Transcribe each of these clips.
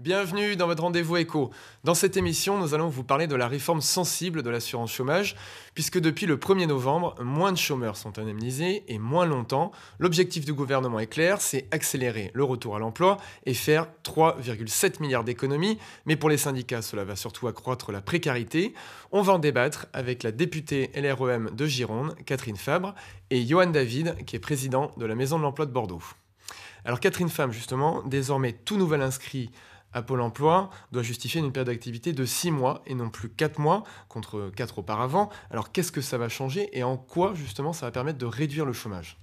Bienvenue dans votre rendez-vous éco. Dans cette émission, nous allons vous parler de la réforme sensible de l'assurance chômage, puisque depuis le 1er novembre, moins de chômeurs sont indemnisés et moins longtemps. L'objectif du gouvernement est clair, c'est accélérer le retour à l'emploi et faire 3,7 milliards d'économies, mais pour les syndicats, cela va surtout accroître la précarité. On va en débattre avec la députée LREM de Gironde, Catherine Fabre, et Johan David, qui est président de la Maison de l'Emploi de Bordeaux. Alors Catherine Fabre, justement, désormais tout nouvel inscrit à Pôle emploi doit justifier une période d'activité de 6 mois et non plus 4 mois contre 4 auparavant. Alors qu'est-ce que ça va changer et en quoi justement ça va permettre de réduire le chômage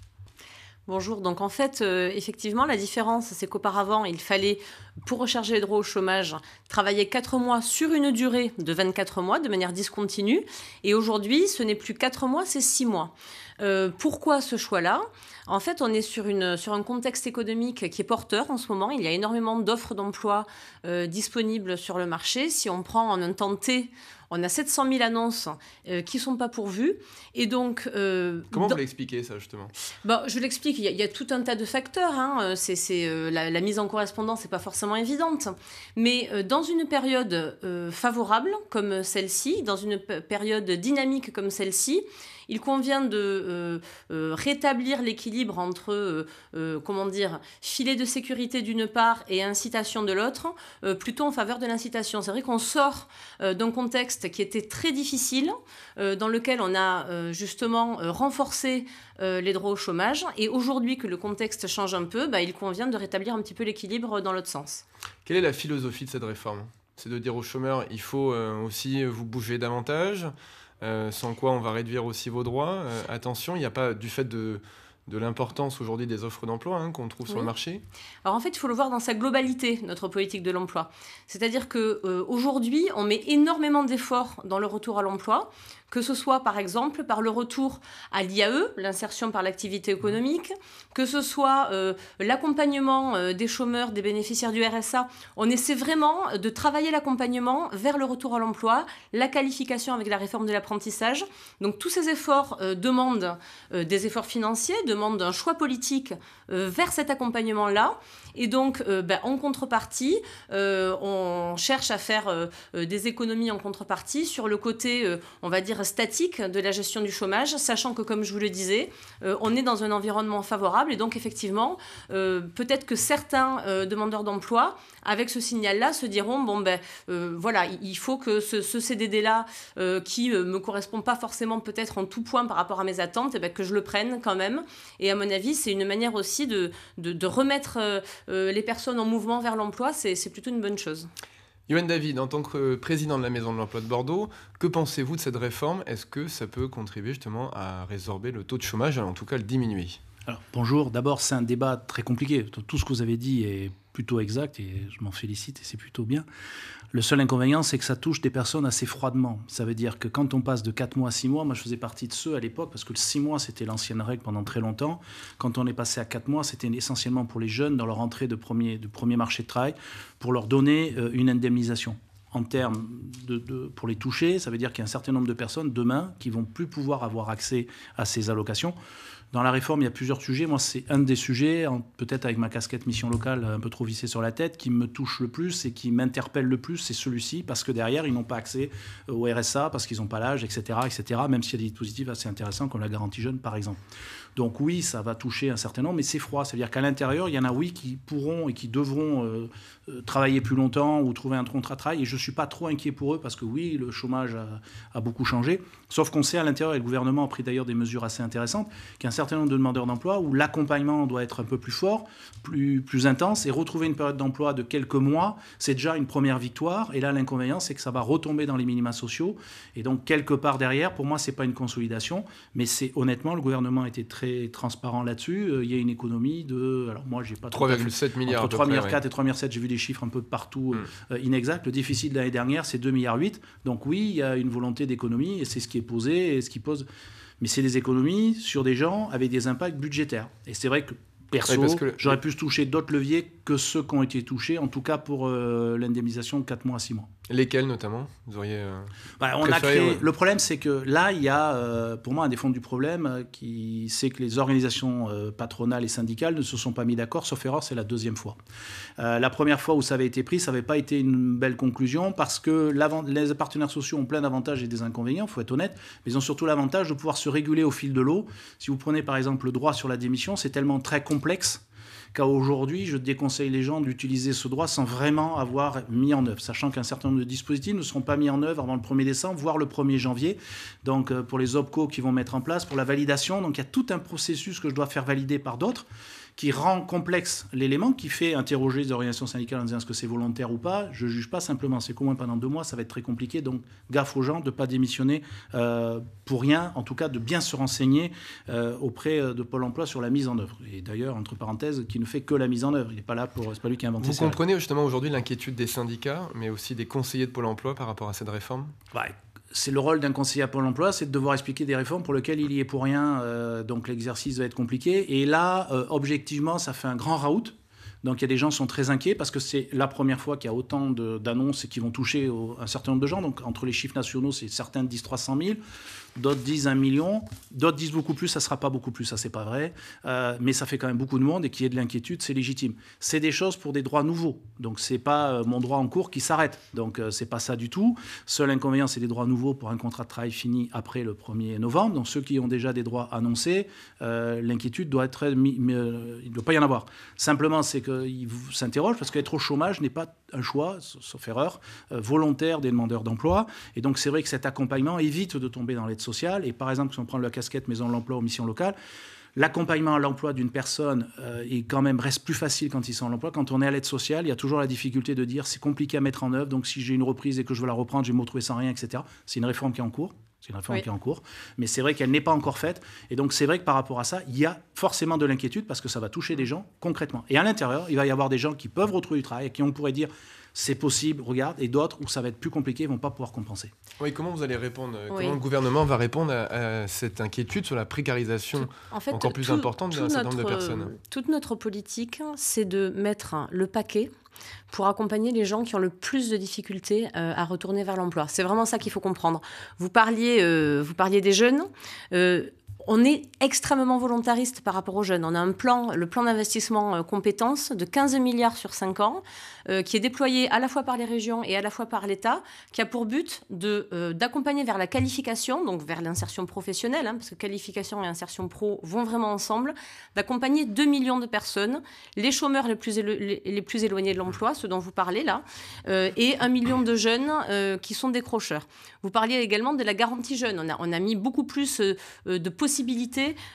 Bonjour. Donc en fait, euh, effectivement, la différence, c'est qu'auparavant, il fallait, pour recharger les droits au chômage, travailler 4 mois sur une durée de 24 mois de manière discontinue. Et aujourd'hui, ce n'est plus 4 mois, c'est 6 mois. Euh, pourquoi ce choix-là en fait, on est sur, une, sur un contexte économique qui est porteur en ce moment. Il y a énormément d'offres d'emploi euh, disponibles sur le marché. Si on prend en un temps T, on a 700 000 annonces euh, qui ne sont pas pourvues. Et donc, euh, Comment vous l'expliquez ça justement bah, Je l'explique, il y, a tout un tas de facteurs. Hein. C'est, la, la, mise en correspondance n'est pas forcément évidente. Mais dans une période favorable comme celle-ci, dans une période dynamique comme celle-ci, il convient de euh, euh, rétablir l'équilibre entre, euh, comment dire, filet de sécurité d'une part et incitation de l'autre, plutôt en faveur de l'incitation. C'est vrai qu'on sort d'un contexte qui était très difficile, dans lequel on a justement renforcé les droits au chômage. Et aujourd'hui que le contexte change un peu, bah, il convient de rétablir un petit peu l'équilibre dans l'autre sens. Quelle est la philosophie de cette réforme C'est de dire aux chômeurs, il faut aussi vous bouger davantage, euh, sans quoi on va réduire aussi vos droits. Euh, attention, il n'y a pas du fait de de l'importance aujourd'hui des offres d'emploi hein, qu'on trouve sur le marché Alors en fait, il faut le voir dans sa globalité, notre politique de l'emploi. C'est-à-dire que euh, aujourd'hui, on met énormément d'efforts dans le retour à l'emploi, que ce soit par exemple par le retour à l'IAE, l'insertion par l'activité économique, que ce soit euh, l'accompagnement euh, des chômeurs, des bénéficiaires du RSA. On essaie vraiment de travailler l'accompagnement vers le retour à l'emploi, la qualification avec la réforme de l'apprentissage. Donc tous ces efforts demandent des efforts financiers, de d'un choix politique euh, vers cet accompagnement-là. Et donc, euh, ben, en contrepartie, euh, on cherche à faire des économies en contrepartie sur le côté, on va dire, statique de la gestion du chômage, sachant que, comme je vous le disais, on est dans un environnement favorable. Et donc, effectivement, peut-être que certains demandeurs d'emploi, avec ce signal-là, se diront, bon, ben voilà, il faut que ce, CDD-là, qui me correspond pas forcément peut-être en tout point par rapport à mes attentes, et eh ben, que je le prenne quand même et à mon avis, c'est une manière aussi de, remettre euh, euh, les personnes en mouvement vers l'emploi. C'est plutôt une bonne chose. Yoann David, en tant que euh, président de la Maison de l'Emploi de Bordeaux, que pensez-vous de cette réforme Est-ce que ça peut contribuer justement à résorber le taux de chômage, en tout cas le diminuer bonjour. D'abord, c'est un débat très compliqué. Tout ce que vous avez dit est plutôt exact et je m'en félicite et c'est plutôt bien. Le seul inconvénient, c'est que ça touche des personnes assez froidement. Ça veut dire que quand on passe de 4 mois à 6 mois, moi je faisais partie de ceux à l'époque, parce que le 6 mois c'était l'ancienne règle pendant très longtemps. Quand on est passé à 4 mois, c'était essentiellement pour les jeunes dans leur entrée de premier, de premier marché de travail, pour leur donner euh, une indemnisation en termes pour les toucher, ça veut dire qu'il y a un certain nombre de personnes demain qui vont plus pouvoir avoir accès à ces allocations. Dans la réforme, il y a plusieurs sujets. Moi, c'est un des sujets, peut-être avec ma casquette mission locale un peu trop vissée sur la tête, qui me touche le plus et qui m'interpelle le plus, c'est celui-ci, parce que derrière, ils n'ont pas accès au RSA, parce qu'ils n'ont pas l'âge, etc., etc., même s'il y a des dispositifs assez intéressants comme la garantie jeune, par exemple. Donc oui, ça va toucher un certain nombre, mais c'est froid. C'est-à-dire qu'à l'intérieur, il y en a, oui, qui pourront et qui devront euh, euh, travailler plus longtemps ou trouver un contrat de travail. Et je ne suis pas trop inquiet pour eux parce que oui, le chômage a, beaucoup changé. Sauf qu'on sait à l'intérieur, et le gouvernement a pris d'ailleurs des mesures assez intéressantes, un certain nombre de demandeurs d'emploi où l'accompagnement doit être un peu plus fort, plus, intense, et retrouver une période d'emploi de quelques mois, c'est déjà une première victoire. Et là, l'inconvénient, c'est que ça va retomber dans les minima sociaux. Et donc, quelque part derrière, pour moi, ce n'est pas une consolidation, mais c'est honnêtement, le gouvernement était très transparent là-dessus. Euh, il y a une économie de. Alors, moi, j'ai pas 3,7 milliards. Entre 3 milliards et 3,7, milliards j'ai vu des chiffres un peu partout hmm. euh, euh, inexacts. Le déficit de l'année dernière, c'est 2,8 milliards Donc, oui, il y a une volonté d'économie et c'est ce qui est posé et ce qui pose. Mais c'est des économies sur des gens avec des impacts budgétaires. Et c'est vrai que Perso, j'aurais pu se toucher d'autres leviers que ceux qui ont été touchés, en tout cas pour l'indemnisation de 4 mois à 6 mois. Lesquels notamment Vous auriez euh, bah, Le problème, c'est que là, il y a, euh, pour moi, un des fonds du problème, euh, qui c'est que les organisations patronales et syndicales ne se sont pas mis d'accord. Sauf erreur, c'est la deuxième fois. la première fois où ça avait été pris, ça n'avait pas été une belle conclusion parce que les partenaires sociaux ont plein d'avantages et des inconvénients, il faut être honnête, mais ils ont surtout l'avantage de pouvoir se réguler au fil de l'eau. Si vous prenez par exemple le droit sur la démission, c'est tellement très complexe car aujourd'hui, je déconseille les gens d'utiliser ce droit sans vraiment avoir mis en œuvre, sachant qu'un certain nombre de dispositifs ne seront pas mis en œuvre avant le 1er décembre, voire le 1er janvier. Donc, euh, pour les OPCO qui vont mettre en place, pour la validation, donc il y a tout un processus que je dois faire valider par d'autres qui rend complexe l'élément, qui fait interroger les organisations syndicales en disant est-ce que c'est volontaire ou pas. Je ne juge pas simplement. C'est qu'au moins pendant deux mois, ça va être très compliqué. Donc, gaffe aux gens de ne pas démissionner euh, pour rien, en tout cas de bien se renseigner euh, auprès euh, de Pôle emploi sur la mise en œuvre. Et d'ailleurs, entre parenthèses, qui ne fait que la mise en œuvre. Il n'est pas là pour. n'est pas lui qui a inventé ça. Vous comprenez justement aujourd'hui l'inquiétude des syndicats, mais aussi des conseillers de Pôle emploi par rapport à cette réforme ouais bah, c'est le rôle d'un conseiller à Pôle emploi, c'est de devoir expliquer des réformes pour lesquelles il y est pour rien. Euh, donc l'exercice va être compliqué. Et là, euh, objectivement, ça fait un grand raout. Donc il y a des gens qui sont très inquiets parce que c'est la première fois qu'il y a autant d'annonces et qui vont toucher un certain nombre de gens. Donc entre les chiffres nationaux, c'est certains disent 300 000, d'autres disent 1 million, d'autres disent beaucoup plus, ça ne sera pas beaucoup plus, ça c'est pas vrai. Euh, mais ça fait quand même beaucoup de monde et qu'il y ait de l'inquiétude, c'est légitime. C'est des choses pour des droits nouveaux. Donc ce n'est pas euh, mon droit en cours qui s'arrête. Donc euh, ce n'est pas ça du tout. Seul inconvénient, c'est des droits nouveaux pour un contrat de travail fini après le 1er novembre. Donc ceux qui ont déjà des droits annoncés, l'inquiétude doit être... il ne doit pas y en avoir. Simplement, c'est que ils s'interrogent parce qu'être au chômage n'est pas un choix, sauf erreur, euh, volontaire des demandeurs d'emploi. Et donc c'est vrai que cet accompagnement évite de tomber dans l'aide sociale. Et par exemple, si on prend la casquette maison de l'emploi aux mission locales, l'accompagnement à l'emploi d'une personne euh, quand même reste plus facile quand ils sont en l'emploi. Quand on est à l'aide sociale, il y a toujours la difficulté de dire c'est compliqué à mettre en œuvre. Donc si j'ai une reprise et que je veux la reprendre, je vais me retrouver sans rien, etc. C'est une réforme qui est en cours. C'est une réforme qui est en cours. Mais c'est vrai qu'elle n'est pas encore faite. Et donc, c'est vrai que par rapport à ça, il y a forcément de l'inquiétude parce que ça va toucher des gens concrètement. Et à l'intérieur, il va y avoir des gens qui peuvent retrouver du travail et qui on pourrait dire c'est possible, regarde, et d'autres où ça va être plus compliqué, ils vont pas pouvoir compenser. Oui, comment vous allez répondre euh, Comment le gouvernement va répondre à, cette inquiétude sur la précarisation encore plus importante d'un certain nombre de personnes euh, Toute notre politique, c'est de mettre le paquet pour accompagner les gens qui ont le plus de difficultés euh, à retourner vers l'emploi. C'est vraiment ça qu'il faut comprendre. Vous parliez, euh, vous parliez des jeunes. Euh, on est extrêmement volontariste par rapport aux jeunes. On a un plan, le plan d'investissement euh, compétences de 15 milliards sur 5 ans, euh, qui est déployé à la fois par les régions et à la fois par l'État, qui a pour but euh, d'accompagner vers la qualification, donc vers l'insertion professionnelle, hein, parce que qualification et insertion pro vont vraiment ensemble, d'accompagner 2 millions de personnes, les chômeurs les plus, éloignés de l'emploi, ceux dont vous parlez là, et 1 million de jeunes qui sont décrocheurs. Vous parliez également de la garantie jeune. on a mis beaucoup plus de possibilités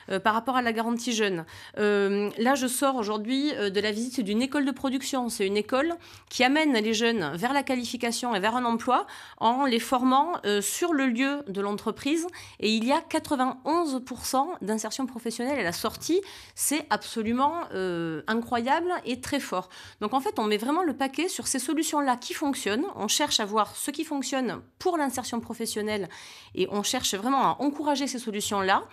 euh, par rapport à la garantie jeune. Euh, là, je sors aujourd'hui euh, de la visite d'une école de production. C'est une école qui amène les jeunes vers la qualification et vers un emploi en les formant sur le lieu de l'entreprise. Et il y a 91% d'insertion professionnelle à la sortie. C'est absolument incroyable et très fort. Donc en fait, on met vraiment le paquet sur ces solutions-là qui fonctionnent. On cherche à voir ce qui fonctionne pour l'insertion professionnelle et on cherche vraiment à encourager ces solutions-là.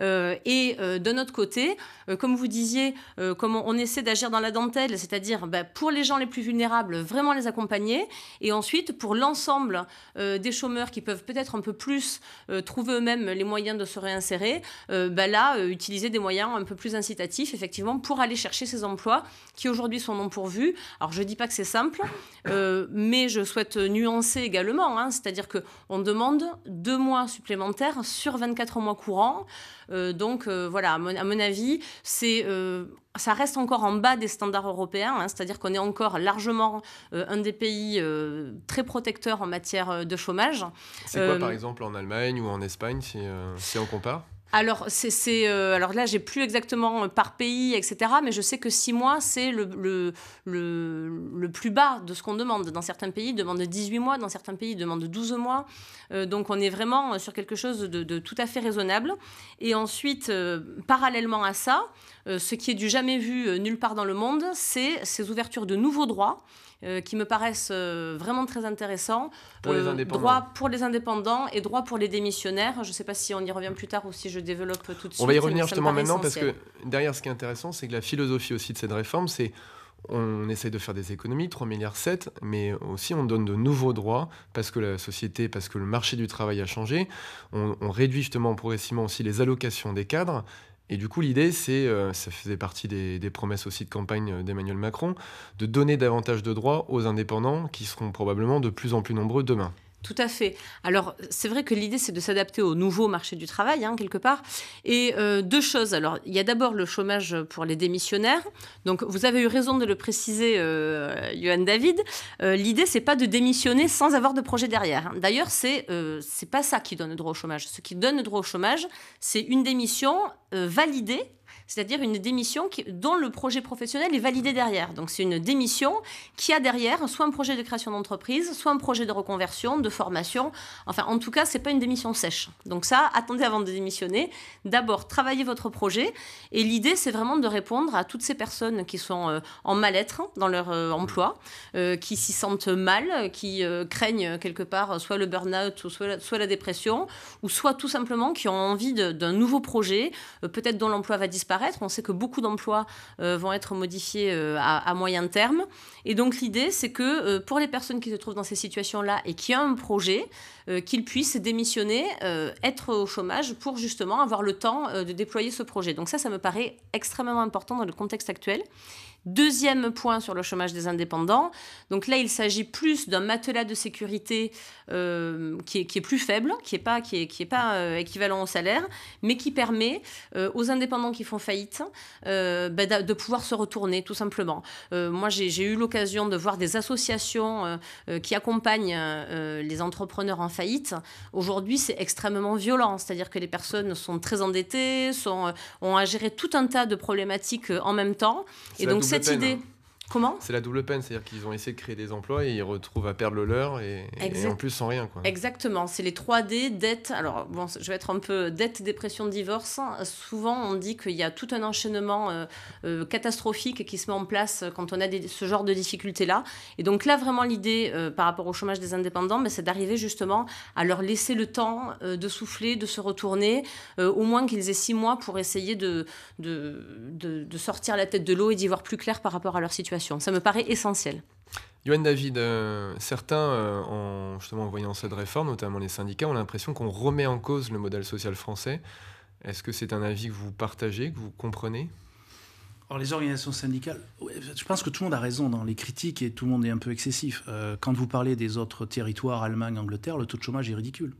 Euh, et euh, de notre côté, euh, comme vous disiez, comment on essaie d'agir dans la dentelle, c'est-à-dire bah, pour les gens les plus vulnérables, vraiment les accompagner, et ensuite pour l'ensemble des chômeurs qui peuvent peut-être un peu plus trouver eux-mêmes les moyens de se réinsérer, bah, là, utiliser des moyens un peu plus incitatifs, effectivement, pour aller chercher ces emplois qui aujourd'hui sont non pourvus. Alors je ne dis pas que c'est simple, mais je souhaite nuancer également, hein, c'est-à-dire qu'on demande deux mois supplémentaires sur 24 mois courants. Euh, donc euh, voilà, à mon, avis, euh, ça reste encore en bas des standards européens, hein, c'est-à-dire qu'on est encore largement un des pays très protecteurs en matière de chômage. C'est quoi, par exemple, en Allemagne ou en Espagne, si on compare alors, c'est, euh, alors là, j'ai plus exactement euh, par pays, etc. Mais je sais que six mois, c'est le, le, plus bas de ce qu'on demande. Dans certains pays, ils demande 18 mois, dans certains pays, demande demandent 12 mois. Euh, donc, on est vraiment sur quelque chose de, tout à fait raisonnable. Et ensuite, parallèlement à ça, ce qui est du jamais vu nulle part dans le monde, c'est ces ouvertures de nouveaux droits. qui me paraissent vraiment très intéressants. Pour les indépendants. Droit pour les indépendants et droits pour les démissionnaires. Je ne sais pas si on y revient plus tard ou si développe tout de suite. On va y revenir justement maintenant parce que derrière, ce qui est intéressant, c'est que la philosophie aussi de cette réforme, c'est on essaye de faire des économies, 3,7 milliards mais aussi on donne de nouveaux droits parce que la société, parce que le marché du travail a changé. On, réduit justement progressivement aussi les allocations des cadres. Et du coup, l'idée, c'est, euh, ça faisait partie des, promesses aussi de campagne d'Emmanuel Macron, de donner davantage de droits aux indépendants qui seront probablement de plus en plus nombreux demain. Tout à fait. Alors, c'est vrai que l'idée, c'est de s'adapter au nouveau marché du travail, hein, quelque part. Et euh, deux choses. Alors, il y a d'abord le chômage pour les démissionnaires. Donc, vous avez eu raison de le préciser, Johan euh, David. Euh, l'idée, c'est pas de démissionner sans avoir de projet derrière. Hein. D'ailleurs, c'est c'est pas ça qui donne le droit au chômage. Ce qui donne le droit au chômage, c'est une démission validée c'est-à-dire une démission qui, dont le projet professionnel est validé derrière. Donc c'est une démission qui a derrière soit un projet de création d'entreprise, soit un projet de reconversion, de formation. Enfin, en tout cas, c'est pas une démission sèche. Donc ça, attendez avant de démissionner. D'abord, travaillez votre projet. Et l'idée, c'est vraiment de répondre à toutes ces personnes qui sont euh, en mal-être dans leur euh, emploi, euh, qui s'y sentent mal, qui craignent quelque part soit le burn-out, soit, soit la dépression, ou soit tout simplement qui ont envie d'un nouveau projet, peut-être dont l'emploi va disparaître on sait que beaucoup d'emplois euh, vont être modifiés euh, à, moyen terme. Et donc l'idée, c'est que euh, pour les personnes qui se trouvent dans ces situations-là et qui ont un projet, qu'ils puissent démissionner, être au chômage pour justement avoir le temps de déployer ce projet. Donc ça, ça me paraît extrêmement important dans le contexte actuel. Deuxième point sur le chômage des indépendants. Donc là, il s'agit plus d'un matelas de sécurité euh, qui, est, qui, est, plus faible, qui n'est pas, qui est, qui est pas euh, équivalent au salaire, mais qui permet euh, aux indépendants qui font faillite bah, de pouvoir se retourner, tout simplement. moi, j'ai eu l'occasion de voir des associations qui accompagnent les entrepreneurs en faillite. Aujourd'hui, c'est extrêmement violent, c'est-à-dire que les personnes sont très endettées, sont, ont à gérer tout un tas de problématiques en même temps. Et donc, c'est cette idée c'est la double peine, c'est-à-dire qu'ils ont essayé de créer des emplois et ils retrouvent à perdre le leur et, en plus sans rien. Exactement, c'est les 3D, dette, alors je vais être un peu dette, dépression, divorce. Souvent on dit qu'il y a tout un enchaînement euh, euh, catastrophique qui se met en place quand on a ce genre de difficultés-là. Et donc là vraiment l'idée euh, par rapport au chômage des indépendants, ben, c'est d'arriver justement à leur laisser le temps de souffler, de se retourner, au moins qu'ils aient six mois pour essayer de sortir la tête de l'eau et d'y voir plus clair par rapport à leur situation. Ça me paraît essentiel. Yoann David, euh, certains, euh, en, justement, en voyant cette réforme, notamment les syndicats, ont l'impression qu'on remet en cause le modèle social français. Est-ce que c'est un avis que vous partagez, que vous comprenez Alors les organisations syndicales, je pense que tout le monde a raison dans les critiques et tout le monde est un peu excessif. Euh, quand vous parlez des autres territoires, Allemagne, Angleterre, le taux de chômage est ridicule.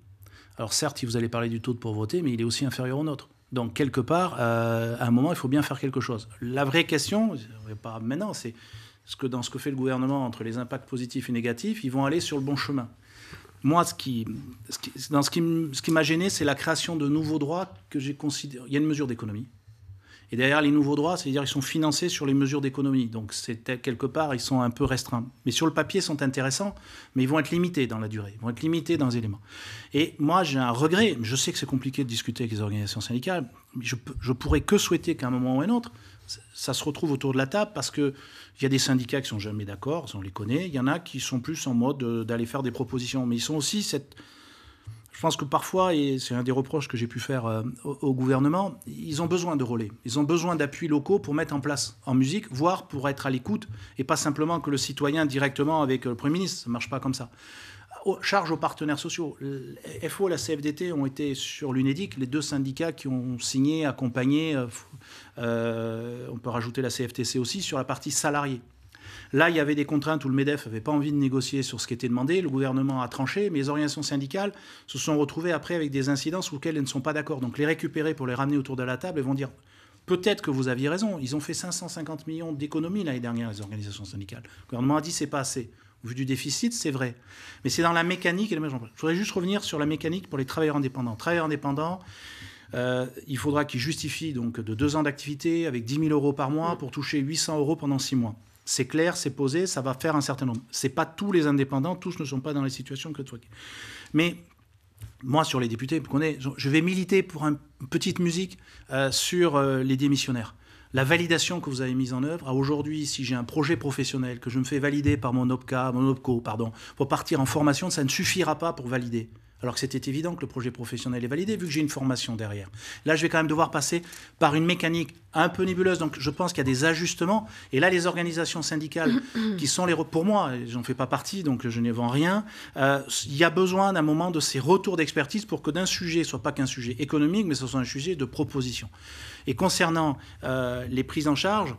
Alors certes, vous allez parler du taux de pauvreté, mais il est aussi inférieur au nôtre. Donc, quelque part, euh, à un moment, il faut bien faire quelque chose. La vraie question, pas maintenant, c'est ce que dans ce que fait le gouvernement entre les impacts positifs et négatifs, ils vont aller sur le bon chemin. Moi, ce qui, dans ce ce qui m'a gêné, c'est la création de nouveaux droits que j'ai considéré. Il y a une mesure d'économie et derrière les nouveaux droits, c'est-à-dire ils sont financés sur les mesures d'économie. Donc quelque part, ils sont un peu restreints. Mais sur le papier, ils sont intéressants, mais ils vont être limités dans la durée, ils vont être limités dans les éléments. Et moi, j'ai un regret. Je sais que c'est compliqué de discuter avec les organisations syndicales, je, je pourrais que souhaiter qu'à un moment ou un autre, ça se retrouve autour de la table parce qu'il y a des syndicats qui sont jamais d'accord, on les connaît. Il y en a qui sont plus en mode euh, d'aller faire des propositions, mais ils sont aussi cette je pense que parfois, et c'est un des reproches que j'ai pu faire euh, au, gouvernement, ils ont besoin de relais, ils ont besoin d'appuis locaux pour mettre en place en musique, voire pour être à l'écoute, et pas simplement que le citoyen directement avec euh, le Premier ministre, ça ne marche pas comme ça. charge aux partenaires sociaux. FO, la CFDT ont été sur l'UNEDIC, les deux syndicats qui ont signé, accompagné, euh, on peut rajouter la CFTC aussi, sur la partie salariée. Là, il y avait des contraintes où le MEDEF n'avait pas envie de négocier sur ce qui était demandé. Le gouvernement a tranché, mais les organisations syndicales se sont retrouvées après avec des incidences auxquelles elles ne sont pas d'accord. Donc les récupérer pour les ramener autour de la table et vont dire peut-être que vous aviez raison. Ils ont fait 550 millions d'économies l'année dernière, les organisations syndicales. Le gouvernement a dit c'est pas assez. Au vu du déficit, c'est vrai. Mais c'est dans la mécanique Je voudrais juste revenir sur la mécanique pour les travailleurs indépendants. Travailleurs indépendants, euh, il faudra qu'ils justifient donc de deux ans d'activité avec 10 000 euros par mois mmh. pour toucher 800 euros pendant six mois. C'est clair, c'est posé, ça va faire un certain nombre. C'est pas tous les indépendants, tous ne sont pas dans les situations que toi. Mais moi, sur les députés, je vais militer pour une petite musique euh, sur euh, les démissionnaires. La validation que vous avez mise en œuvre, aujourd'hui, si j'ai un projet professionnel que je me fais valider par mon OPCA, mon OPCO, pardon, pour partir en formation, ça ne suffira pas pour valider. Alors que c'était évident que le projet professionnel est validé, vu que j'ai une formation derrière. Là, je vais quand même devoir passer par une mécanique un peu nébuleuse. Donc, je pense qu'il y a des ajustements. Et là, les organisations syndicales, qui sont les. Pour moi, j'en fais pas partie, donc je ne vends rien. Euh, il y a besoin d'un moment de ces retours d'expertise pour que d'un sujet, soit pas qu'un sujet économique, mais ce soit un sujet de proposition. Et concernant euh, les prises en charge,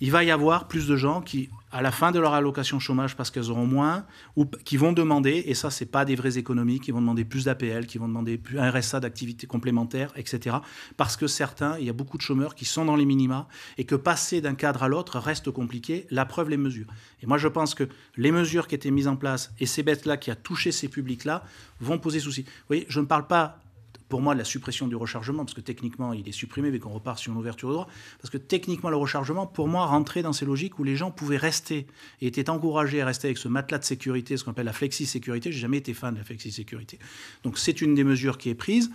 il va y avoir plus de gens qui, à la fin de leur allocation chômage, parce qu'elles auront moins, ou qui vont demander, et ça, ce n'est pas des vraies économies, qui vont demander plus d'APL, qui vont demander plus un RSA d'activité complémentaire, etc. Parce que certains, il y a beaucoup de chômeurs qui sont dans les minima, et que passer d'un cadre à l'autre reste compliqué. La preuve, les mesures. Et moi, je pense que les mesures qui étaient mises en place, et ces bêtes-là qui a touché ces publics-là, vont poser souci. Vous voyez, je ne parle pas pour moi la suppression du rechargement, parce que techniquement il est supprimé mais qu'on repart sur une ouverture de droit, parce que techniquement le rechargement, pour moi, rentrait dans ces logiques où les gens pouvaient rester et étaient encouragés à rester avec ce matelas de sécurité, ce qu'on appelle la flexi-sécurité. J'ai jamais été fan de la flexi-sécurité. Donc c'est une des mesures qui est prise.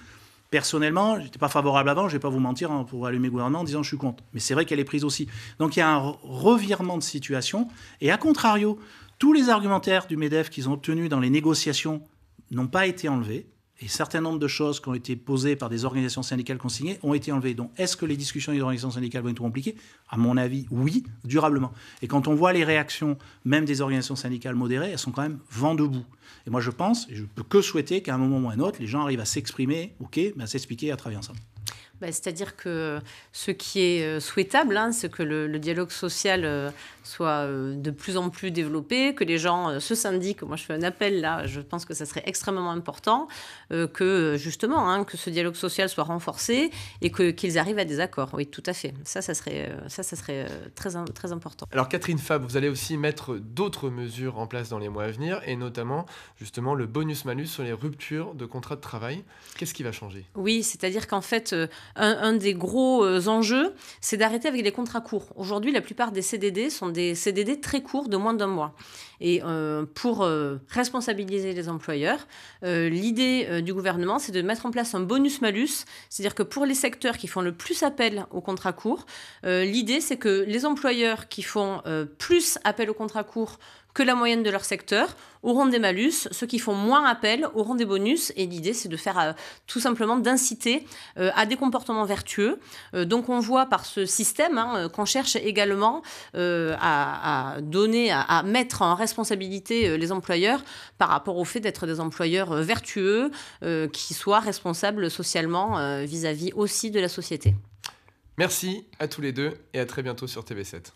Personnellement, je n'étais pas favorable avant, je ne vais pas vous mentir hein, pour allumer le gouvernement en disant je suis contre. Mais c'est vrai qu'elle est prise aussi. Donc il y a un revirement de situation. Et à contrario, tous les argumentaires du MEDEF qu'ils ont obtenus dans les négociations n'ont pas été enlevés. Et certain nombre de choses qui ont été posées par des organisations syndicales consignées ont été enlevées. Donc, est-ce que les discussions des organisations syndicales vont être compliquées À mon avis, oui, durablement. Et quand on voit les réactions, même des organisations syndicales modérées, elles sont quand même vent debout. Et moi, je pense, et je peux que souhaiter qu'à un moment ou à un autre, les gens arrivent à s'exprimer, ok, mais à s'expliquer, à travers ensemble. Bah, c'est-à-dire que ce qui est euh, souhaitable, hein, c'est que le, dialogue social euh, soit euh, de plus en plus développé, que les gens se syndiquent. Moi, je fais un appel là, je pense que ça serait extrêmement important que justement, hein, que ce dialogue social soit renforcé et que, qu'ils arrivent à des accords. Oui, tout à fait. Ça, ça serait, ça, ça serait très, très important. Alors, Catherine Fab, vous allez aussi mettre d'autres mesures en place dans les mois à venir et notamment justement le bonus-malus sur les ruptures de contrats de travail. Qu'est-ce qui va changer Oui, c'est-à-dire qu'en fait, un, des gros euh, enjeux, c'est d'arrêter avec les contrats courts. Aujourd'hui, la plupart des CDD sont des CDD très courts de moins d'un mois. Et euh, pour euh, responsabiliser les employeurs, l'idée du gouvernement, c'est de mettre en place un bonus-malus, c'est-à-dire que pour les secteurs qui font le plus appel aux contrats courts, l'idée, c'est que les employeurs qui font plus appel aux contrats courts que la moyenne de leur secteur auront des malus, ceux qui font moins appel auront des bonus, et l'idée c'est de faire euh, tout simplement d'inciter euh, à des comportements vertueux. Euh, donc on voit par ce système hein, qu'on cherche également à, donner, à, mettre en responsabilité les employeurs par rapport au fait d'être des employeurs vertueux, qui soient responsables socialement vis à -vis aussi de la société. Merci à tous les deux et à très bientôt sur TV7.